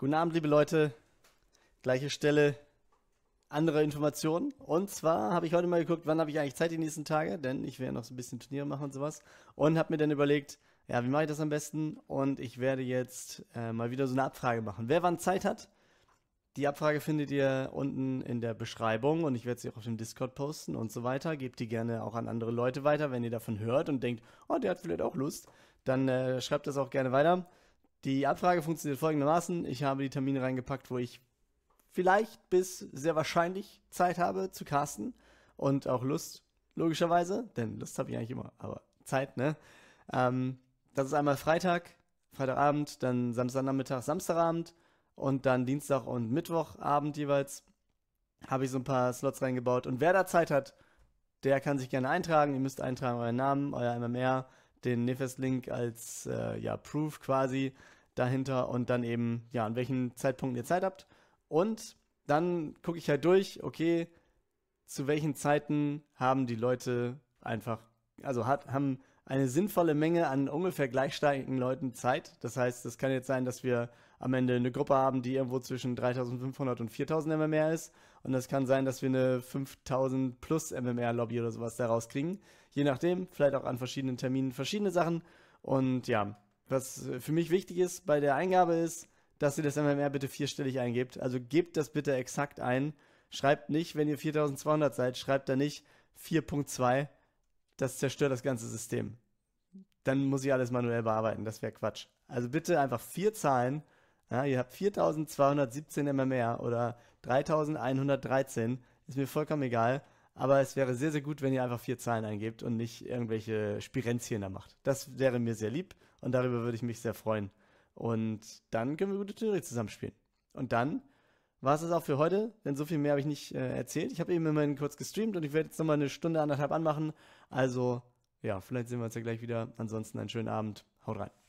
Guten Abend, liebe Leute. Gleiche Stelle, andere Informationen. Und zwar habe ich heute mal geguckt, wann habe ich eigentlich Zeit die nächsten Tage, denn ich werde noch so ein bisschen Turniere machen und sowas. Und habe mir dann überlegt, ja, wie mache ich das am besten? Und ich werde jetzt äh, mal wieder so eine Abfrage machen. Wer wann Zeit hat, die Abfrage findet ihr unten in der Beschreibung und ich werde sie auch auf dem Discord posten und so weiter. Gebt die gerne auch an andere Leute weiter, wenn ihr davon hört und denkt, oh, der hat vielleicht auch Lust, dann äh, schreibt das auch gerne weiter. Die Abfrage funktioniert folgendermaßen. Ich habe die Termine reingepackt, wo ich vielleicht bis sehr wahrscheinlich Zeit habe zu casten und auch Lust, logischerweise, denn Lust habe ich eigentlich immer, aber Zeit, ne? Ähm, das ist einmal Freitag, Freitagabend, dann Samstagnachmittag, Samstagabend und dann Dienstag und Mittwochabend jeweils habe ich so ein paar Slots reingebaut. Und wer da Zeit hat, der kann sich gerne eintragen. Ihr müsst eintragen euren Namen, euer MMR, den Nefest-Link als äh, ja, Proof quasi dahinter und dann eben, ja, an welchen Zeitpunkten ihr Zeit habt. Und dann gucke ich halt durch, okay, zu welchen Zeiten haben die Leute einfach, also hat, haben eine sinnvolle Menge an ungefähr gleich Leuten Zeit. Das heißt, es kann jetzt sein, dass wir am Ende eine Gruppe haben, die irgendwo zwischen 3500 und 4000 MMR ist. Und das kann sein, dass wir eine 5000 plus MMR Lobby oder sowas daraus kriegen. Je nachdem, vielleicht auch an verschiedenen Terminen verschiedene Sachen. Und ja, was für mich wichtig ist bei der Eingabe ist, dass ihr das MMR bitte vierstellig eingebt. Also gebt das bitte exakt ein. Schreibt nicht, wenn ihr 4200 seid, schreibt da nicht 4.2. Das zerstört das ganze System. Dann muss ich alles manuell bearbeiten. Das wäre Quatsch. Also bitte einfach vier Zahlen. Ja, ihr habt 4217 MMR oder 3113. Ist mir vollkommen egal. Aber es wäre sehr, sehr gut, wenn ihr einfach vier Zahlen eingebt und nicht irgendwelche Spirenzien da macht. Das wäre mir sehr lieb und darüber würde ich mich sehr freuen. Und dann können wir gute Theorie zusammenspielen. Und dann war es das auch für heute, denn so viel mehr habe ich nicht äh, erzählt. Ich habe eben immerhin kurz gestreamt und ich werde jetzt nochmal eine Stunde, anderthalb anmachen. Also, ja, vielleicht sehen wir uns ja gleich wieder. Ansonsten einen schönen Abend. Haut rein.